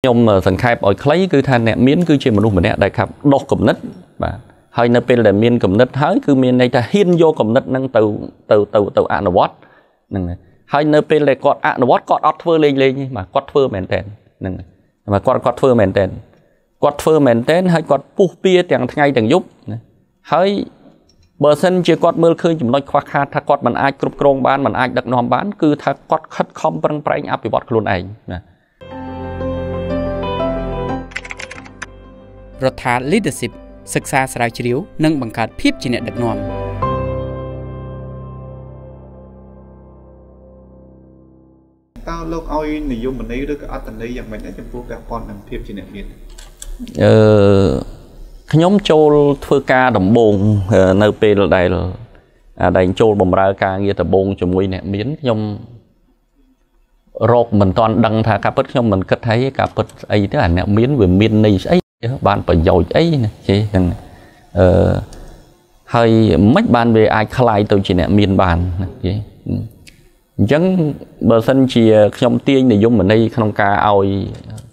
ខ្ញុំសង្ខេបឲ្យខ្លីគឺថាអ្នកមានគឺជាមនុស្សម្នាក់ដែលខាប់ដោះគំនិតបាទហើយនៅពេលដែលមានគំនិត ហើយគឺមានន័យថាហ៊ានយកគំនិតហ្នឹងទៅទៅទៅទៅអនុវត្តហ្នឹងហើយនៅពេលដែលគាត់អនុវត្តគាត់អត់ធ្វើលេងលេងទេបាទគាត់ធ្វើមែនតែនហ្នឹងបាទគាត់គាត់ធ្វើមែនតែនគាត់ធ្វើមែនតែនហើយគាត់ពុះពៀទាំងថ្ងៃទាំងយប់ហើយបើសិនជាគាត់មើលឃើញចំណុចខ្វះខាតថាគាត់មិនអាចគ្រប់គ្រងបានមិនអាចដឹកនាំបាន គឺថាគាត់ខិតខំប្រឹងប្រែងអភិវឌ្ឍខ្លួនឯងណារដ្ឋា leadership សិក្សាស្រាវជ្រាវនិងបង្កើតភាពជាអ្នកដឹកនាំតើលោកឲ្យនិយមន័យឬក៏អត្តន័យយ៉ាងម៉េចដែរចំពោះពាក់ព័ន្ធនឹងភាពជាអ្នកមានអឺខ្ញុំចូលធ្វើការដំបូងនៅពេលដែលដែលចូលបម្រើការងារដំបូងជាមួយអ្នកមានខ្ញុំរកមិនតាន់ដឹងថាការពិតខ្ញុំមិនគិតថាការពិតអីទេអាអ្នកមានវាមានន័យស្អីបានប្រយោជន៍អីណាជិះហ្នឹងអឺហើយមិនបានវាអាចคลายទៅជាអ្នកមានបានណាជិះអញ្ចឹងបើសិនជា ខ្ញុំទាញនិយមន័យក្នុងការឲ្យ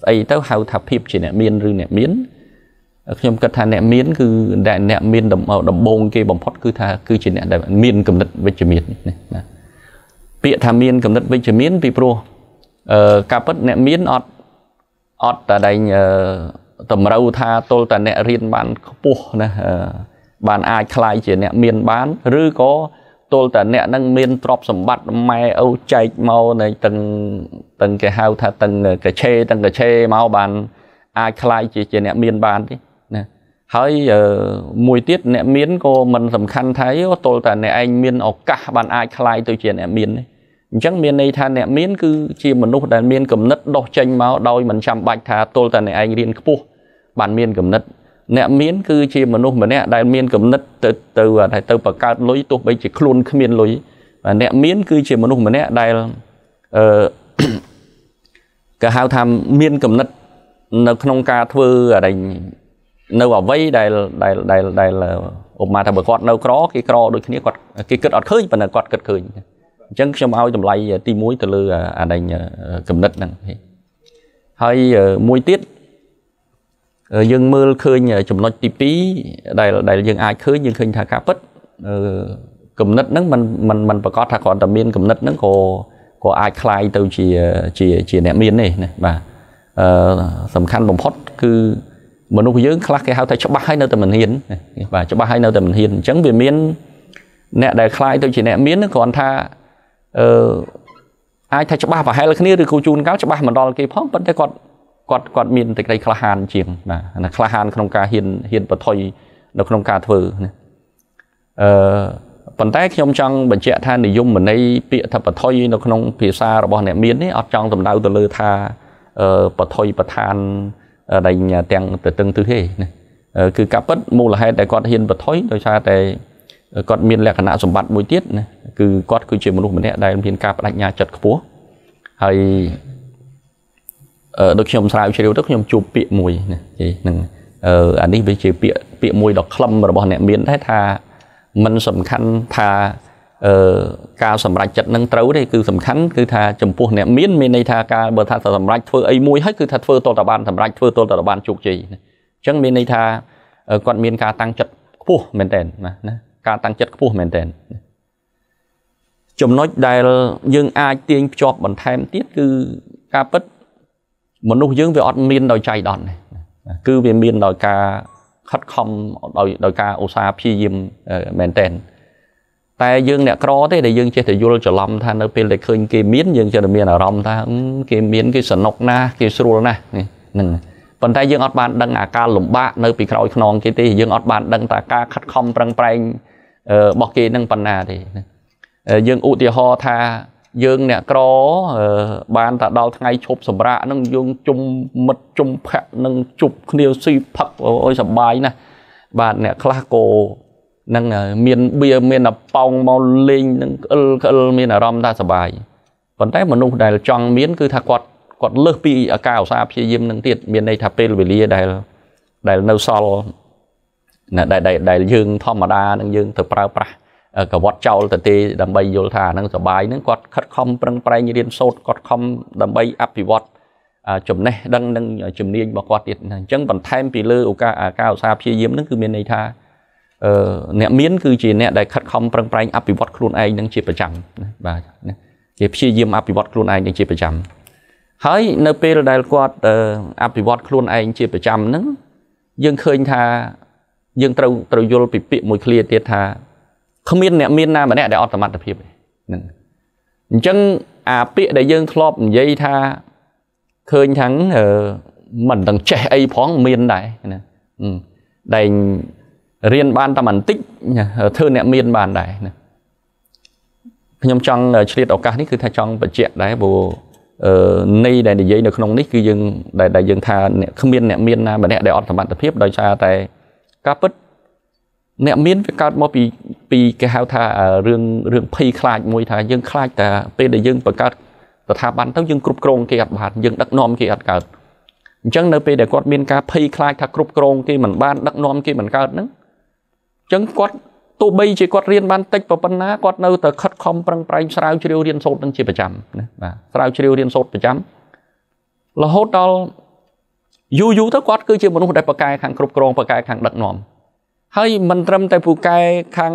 ស្អីទៅហៅថាភាពជាអ្នកមានឬអ្នកមានខ្ញុំគិតថាអ្នកមានគឺអ្នកមានដំបងគេបំផុតគឺថាគឺជាអ្នកដែលមានគំនិតវិជ្ជមានណាពាក្យថាមានគំនិតវិជ្ជមានពីព្រោះអឺការពិតអ្នកមានអត់អត់តែដែងអឺតម្រូវថាទល់តែអ្នករៀនបានខ្ពស់ណាបានអាចខ្លាយជាអ្នកមានបានឬក៏ទល់តែអ្នកនឹងមានទ្រព្យសម្បត្តិម៉ែឪចែកមកនៅទាំងទាំងគេហៅថាទាំងកឆេទាំងកឆេមកបាន អាចខ្លាយជាជាអ្នកមានបានទេណាហើយមួយទៀតអ្នកមានក៏មិនសំខាន់ថាយោទល់តែអ្នកឯងមានឱកាសបានអាចខ្លាយទៅជាអ្នកមានទេអញ្ចឹងមានន័យថាអ្នកមានគឺជាមនុស្សដែលមានគំនិតដោះចេញមកដោយមិនចាំបាច់ថាទល់តែអ្នកឯងរៀនខ្ពស់បានមានគំនិតអ្នកមាន គឺជាមនុស្សម្នាក់ដែលមានគំនិតទៅទៅតែទៅបង្កើតលុយទោះបីជាខ្លួនគ្មានលុយអ្នកមានគឺជាមនុស្សម្នាក់ដែលអឺគេហៅថាមានគំនិតនៅក្នុងការធ្វើអរិញនៅអវ័យដែលដែលដែលដែលឧបមាថាបើគាត់នៅក្រគេក្រដូចគ្នាគាត់គេគិតអត់ឃើញប៉ុន្តែគាត់គិតឃើញអញ្ចឹងខ្ញុំឲ្យតម្លៃទី1ទៅលើអរិញគំនិតហ្នឹងហើយមួយទៀតយើងមើលឃើញចំណុចទី2ដែលដែលយើងអាចឃើញយើងឃើញថាការពិតគំនិតហ្នឹងมันมันมันប្រកាសថាគ្រាន់តែមានគំនិតហ្នឹងក៏ក៏អាចคลายទៅជាជាជាអ្នកមានទេណាបាទអឺសំខាន់បំផុតគឺមនុស្សយើងខ្លះគេហៅថាច្បាស់ហើយនៅតែមិនហ៊ានបាទច្បាស់ហើយនៅតែមិនហ៊ានអញ្ចឹងវាមាន អ្នកដែលคลายទៅជាអ្នកមានគ្រាន់ថាអឺអាចថាច្បាស់ប្រហែលគ្នាឬក៏ជួនកាលច្បាស់មិនដល់គេផងប៉ុន្តែគាត់គាត់គាត់មានតិក្ដីក្លាហានជាងបាទក្លាហានក្នុងការហ៊ានហ៊ានបថុយនៅក្នុងការធ្វើណាអឺប៉ុន្តែខ្ញុំចង់បញ្ជាក់ថានិយមន័យពាក្យថាបថុយនៅក្នុងភាសារបស់អ្នកមាននេះអត់ចង់តម្ដៅទៅលើថាអឺបថុយប្រឋានដែលទាំងទៅតឹងទឹះទេណាគឺការពិតមូលហេតុដែលគាត់ហ៊ានបថុយដោយសារតែគាត់មានលក្ខណៈសម្បត្តិមួយទៀតណាគឺគាត់គឺជាមនុស្សម្នាក់ដែលមានការបដិញ្ញាចិត្តខ្ពស់ហើយដូចខ្ញុំស្រាវជ្រាវទៅខ្ញុំជួបពាក្យមួយណានិយាយនឹងអានេះវាជាពាក្យពាក្យមួយដ៏ខ្លឹមរបស់អ្នកមានដែរថាมันសំខាន់ថាអឺការសម្រេចចិត្តនឹងត្រូវទេគឺសំខាន់គឺថាចំពោះអ្នកមានមានន័យថាការបើថាសម្រេចធ្វើអីមួយហើយគឺថាធ្វើតលតបានសម្រេចធ្វើតលតបានជោគជ័យអញ្ចឹងមានន័យថាគាត់មាន ការតាំងចិត្តខ្ពស់មែនតើណាណាការតាំងចិត្តខ្ពស់មែនតើចំណុចដែលយើងអាចទាញភ្ជាប់បន្ថែមទៀតគឺការពិតមនុស្សយើងវាអត់មានដោយចៃដន្យគឺវាមានដោយការខិតខំដោយដោយការឧស្សាហ៍ព្យាយាមមែនតែនតែយើងអ្នកក្រទេដែលយើងចេះតែយល់ច្រឡំថានៅពេលដែលឃើញគេមានយើងចេះតែមានអារម្មណ៍ថា គេមាន គេសំណុកណាស់គេស្រួលណាស់ហ្នឹងប៉ុន្តែយើងអត់បានដឹងអាការលំបាកនៅពីក្រោយខ្នងគេទេយើងអត់បានដឹងថាការខិតខំប្រឹងប្រែងរបស់គេនឹងប៉ុណ្ណាទេយើងឧទាហរណ៍ថាយើងអ្នកក្របានតែដល់ថ្ងៃឈប់សម្រាកហ្នឹងយើងជុំមិត្តជុំភ័ក្រនឹងជប់គ្នាស៊ីផឹកអុយសប្បាយណាស់បាទអ្នកខ្លះក៏នឹងមានបៀមានអប៉ោងមកលេងនឹងអិលក្អិលមានអារម្មណ៍ថាសប្បាយប៉ុន្តែមនុស្សដែលចង់មានគឺថាគាត់គាត់លើសពីអាការឧស្សាហ៍ព្យាយាមនឹងទៀតមានន័យថាពេលវេលាដែលដែលនៅសល់ដែលដែលយើងធម្មតានឹងយើងទៅប្រើប្រាស់កវត្តចោលទៅទេដើម្បីយល់ថាហ្នឹងសបាយហ្នឹងគាត់ខិតខំប្រឹងប្រែងរៀនសូត្រគាត់ខំដើម្បីអភិវឌ្ឍចំណេះដឹងនិងជំនាញរបស់គាត់ទៀតអញ្ចឹងបន្ថែមពីលើឱកាសអាការឧស្សាហ៍ព្យាយាមហ្នឹងគឺមានន័យថាអឺអ្នកមាន គឺជាអ្នកដែលខិតខំប្រឹងប្រែងអភិវឌ្ឍខ្លួនឯងនឹងជាប្រចាំបាទគេព្យាយាមអភិវឌ្ឍខ្លួនឯងនឹងជាប្រចាំហើយនៅពេលដែលគាត់អភិវឌ្ឍខ្លួនឯងជាប្រចាំហ្នឹងយើងឃើញថាយើងត្រូវត្រូវយល់ពីពាក្យមួយឃ្លាទៀតថាគ្មានអ្នកមានណាម្នាក់ដែលអត់សមត្ថភាពហ្នឹងអញ្ចឹងអាពាក្យដែលយើងធ្លាប់និយាយថាឃើញថាមិនដឹងចេះអីផងមានដែរណាតែរៀនបានតែបន្តិចធ្វើអ្នកមានបានដែរណាខ្ញុំចង់ឆ្លៀតឱកាសនេះគឺថាចង់បញ្ជាក់ដែរព្រោះអឺនៃដែលនិយាយនៅក្នុងនេះគឺយើងដែលដែលយើងថាអ្នកគ្មានអ្នកមានណាម្នាក់ដែលអត់សមត្ថភាពដោយសារតែការពិតអ្នកមានវាកើតមកពីពីគេហៅថារឿងរឿងភ័យខ្លាចមួយថាយើងខ្លាចតែពេលដែលយើងបង្កើតស្ថាប័នទៅយើងគ្រប់គ្រងគេអត់បានយើងដឹកនាំគេអត់កើតអញ្ចឹងនៅពេលដែលគាត់មានការភ័យខ្លាចថាគ្រប់គ្រងគេមិនបានដឹកនាំគេមិនកើតហ្នឹងអញ្ចឹងគាត់ទោះបីជាគាត់រៀនបានតិចប៉ុណ្ណាគាត់ នៅតែខិតខំប្រឹងប្រែងស្រាវជ្រាវរៀនសូត្រនឹងជាប្រចាំណាបាទស្រាវជ្រាវរៀនសូត្រប្រចាំរហូតដល់យូរយូរទៅគាត់គឺជាមនុស្សដែលប្រកែខាងគ្រប់គ្រងប្រកែខាងដឹកនាំហើយមិនត្រឹមតែពូកែខាង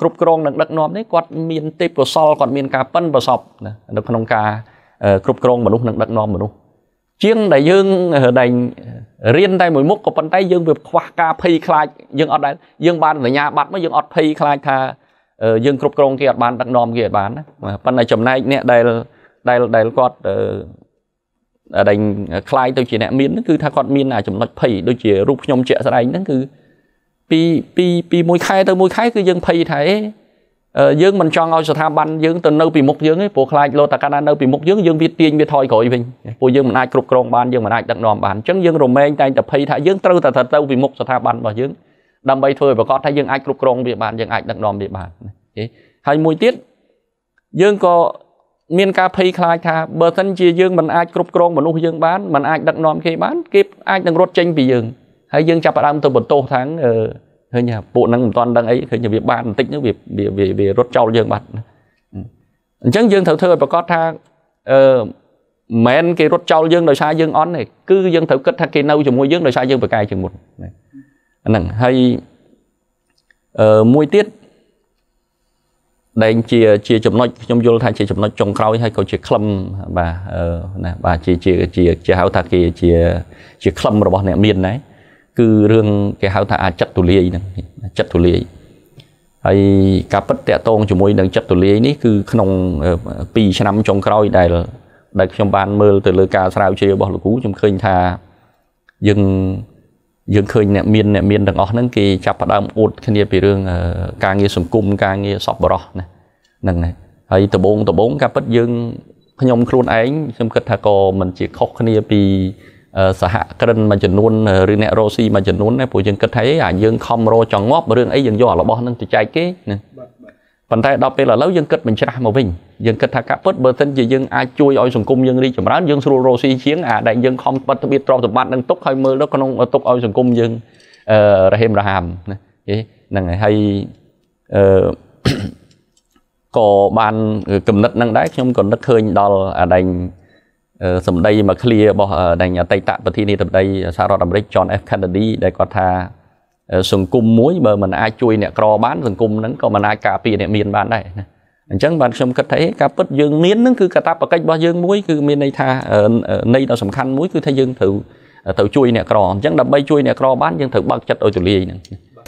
គ្រប់គ្រងនិងដឹកនាំទេគាត់មានទេពកោសលគាត់មានការប៉ិនប្រសពណានៅក្នុងការគ្រប់គ្រងមនុស្សនិងដឹកនាំមនុស្សជាងដែលយើងដែងរៀនតែមួយមុខក៏ប៉ុន្តែយើងវាខ្វះការភ័យខ្លាចយើងអត់ដែលយើងបានសញ្ញាបត្រមកយើងអត់ភ័យខ្លាចថាយើងគ្រប់គ្រងគេអត់បានដឹកនាំគេអត់បានណាប៉ុន្តែចំណែកអ្នកដែលដែលដែលគាត់ដែងខ្លាយទៅជាអ្នកមានគឺថាគាត់មានអាចំណុចភ័យដូចជារូបខ្ញុំជាក់ស្ដែងហ្នឹងគឺពីពីពីមួយខែទៅមួយខែគឺយើងភ័យថាអេយើងមិនចង់ឲ្យស្ថាប័នយើង ទៅនៅពីមុខយើងទេព្រោះខ្លាចលោតតែកាលណានៅពីមុខយើងយើងវាទាញវាថយក្រោយវិញពួកយើងមិនអាចគ្រប់គ្រងបានយើងមិនអាចដឹកនាំបានអញ្ចឹងយើងរមែងតែងតែភ័យថាយើងត្រូវតែទៅពីមុខស្ថាប័នរបស់យើងដើម្បីធ្វើឲ្យប្រកាសថាយើងអាចគ្រប់គ្រងវាបានយើងអាចដឹកនាំវាបានទេហើយមួយទៀតយើងក៏មានការភ័យខ្លាចថាបើមិនជាយើងមិនអាចគ្រប់គ្រងមនុស្សយើងបានមិនអាចដឹកនាំគេបានគេអាចនឹងរត់ចេញពីយើងហើយយើងចាប់ផ្ដើមទៅបន្ទោសថាងឃើញថាពួកហ្នឹងមិនទាន់ដឹងអីឃើញវាបានបន្តិចហ្នឹងវាវារត់ចោលយើងបាត់អញ្ចឹងយើងត្រូវធ្វើឲ្យប្រកាសថាអឺមិនគេរត់ចោលយើងដោយសារយើងអន់ទេគឺយើងត្រូវគិតថាគេនៅជាមួយយើងដោយសារយើងប្រកែកជាងមុនហ្នឹងហើយអឺមួយទៀតដែលជាជាចំណុចខ្ញុំយល់ថាជាចំណុចចុងក្រោយហើយក៏ជាក្លឹមបាទណាបាទជាជាជាគេហៅថាគេជាជាក្លឹមរបស់អ្នកមានដែរគឺរឿងគេហៅថាអាចិត្តទូលាយហ្នឹងចិត្តទូលាយហើយការពិតតកតងជាមួយនឹងចិត្តទូលាយនេះគឺក្នុង2ឆ្នាំចុងក្រោយ ដែល ដែលខ្ញុំបានមើលទៅលើការស្រាវជ្រាវរបស់លោកគ្រូខ្ញុំឃើញថាយើងយើងឃើញអ្នកមានអ្នកមានទាំងអស់ហ្នឹងគេចាប់ផ្ដើមអួតគ្នាពីរឿងការងារសង្គមការងារសប្បុរសណាហ្នឹងហើយហើយដបងដបងការពិតយើងខ្ញុំខ្លួនឯងខ្ញុំគិតថាក៏មិនជាខុសគ្នាពីសហគ្រិនមួយចំនួនឬអ្នករោស៊ីមួយចំនួនណាពួកយើងគិតថាអាយើងខំរោចង់ងាប់រឿងអីយើងយករបស់នឹងទៅចែកគេណាប៉ុន្តែដល់ពេលឥឡូវយើងគិតបញ្ច្រាស់មកវិញយើងគិតថាកាពុតបើមិនជាយើងអាចជួយឲ្យសង្គមយើងរីកចម្រើនយើងស្រួលរោស៊ីជាងអាដែលយើងខំបិទទ្វារទ្រព្យសម្បត្តិនឹងទុកឲ្យមើលទៅក្នុងទុកឲ្យសង្គមយើងអឺរហេមរហាមណាហ្នឹងហើយហើយអឺក៏បានគំនិតនឹងដែរខ្ញុំក៏នឹកឃើញដល់អាដែងសម្ដីមកឃ្លារបស់ដែលអតីតប្រធានាធិបតីសហរដ្ឋអាមេរិក John F Kennedy ដែលគាត់ថាសង្គមមួយ បើមិនអាចជួយអ្នកក្របានសង្គមហ្នឹងក៏មិនអាចការពារអ្នកមានបានដែរណាអញ្ចឹងបានខ្ញុំគិតថាការពិតយើងមាននឹងគឺកតាបកិច្ចរបស់យើងមួយគឺមានន័យថាន័យដ៏សំខាន់មួយ គឺថាយើងត្រូវត្រូវជួយអ្នកក្រអញ្ចឹងដើម្បីជួយអ្នកក្របានយើងត្រូវបើកចិត្តឲ្យទូលាយហ្នឹង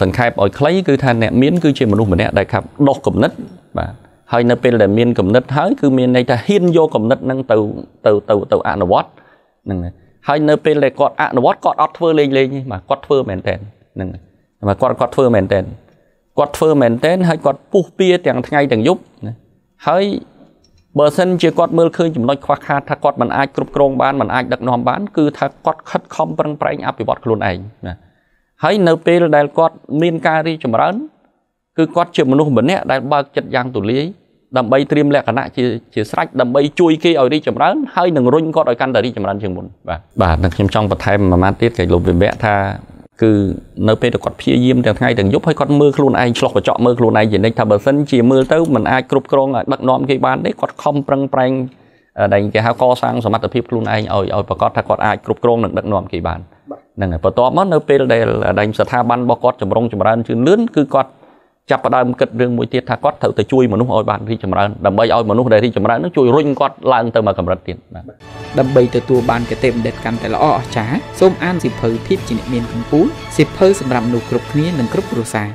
សង្ខេបឲ្យខ្លីគឺថាអ្នកមានគឺជាមនុស្សម្នាក់ដែលខាប់ដោះគំនិតបាទហើយនៅពេលដែលមានគំនិតហើយគឺមានន័យថាហ៊ានយកគំនិតហ្នឹងទៅទៅទៅទៅអនុវត្តហ្នឹងហើយនៅពេលដែលគាត់អនុវត្តគាត់អត់ធ្វើលេងលេងទេបាទគាត់ធ្វើមែនតើហ្នឹងបាទគាត់គាត់ធ្វើមែនតើគាត់ធ្វើមែនតើហើយគាត់ពុះពៀទាំងថ្ងៃទាំងយប់ហើយបើសិនជាគាត់មើលឃើញចំណុចខ្វះខាតថាគាត់មិនអាចគ្រប់គ្រងបានមិនអាចដឹកនាំបានគឺថាគាត់ខិតខំប្រឹងប្រែងអភិវឌ្ឍខ្លួនឯងណាហើយនៅពេលដែលគាត់មានការរីចម្រើនគឺគាត់ជាមនុស្សម្នាក់ដែលបើកចិត្តយ៉ាងទូលាយដើម្បីត្រៀមលក្ខណៈជាជាស្រេចដើម្បីជួយគេឲ្យរីកចម្រើនហើយនឹងរុញគាត់ឲ្យកាន់តែរីកចម្រើនជាងមុនបាទបាទនឹងខ្ញុំចង់បន្ថែមមួយម៉ាត់ទៀតគេលោកវិវៈថាគឺនៅពេលដែលគាត់ព្យាយាមទាំងថ្ងៃទាំងយប់ហើយគាត់មើលខ្លួនឯងឆ្លោះកញ្ចក់មើលខ្លួនឯងជានិច្ចថាបើសិនជាមើលទៅมันអាចគ្រប់គ្រងដឹកនាំគេបានទេគាត់ខំប្រឹងប្រែងដែលគេហៅកសាងសមត្ថភាពខ្លួនឯងឲ្យឲ្យប្រកាសថាគាត់អាចគ្រប់គ្រងនិងដឹកនាំគេបានហ្នឹងហើយបន្ទាប់មកនៅពេលដែលដែលស្ថាប័នរបស់គាត់ចម្រុងចម្រើនជឿនលឿនគឺគាត់ចាប់ផ្ដើមគិតរឿងមួយទៀតថាគាត់ត្រូវទៅជួយមនុស្សឲ្យបានរីកចម្រើនដើម្បីឲ្យមនុស្សដែលរីកចម្រើននឹងជួយរុញគាត់ឡើងទៅមកកម្រិតទៀតបាទដើម្បីទទួលបានគតិបណ្ឌិតកាន់តែល្អអស្ចារ្យសូមអានសិភៅភាពជាអ្នកមានកម្ពុជាសិភៅសម្រាប់មនុស្សគ្រប់គ្នានិងគ្រប់គ្រួសារ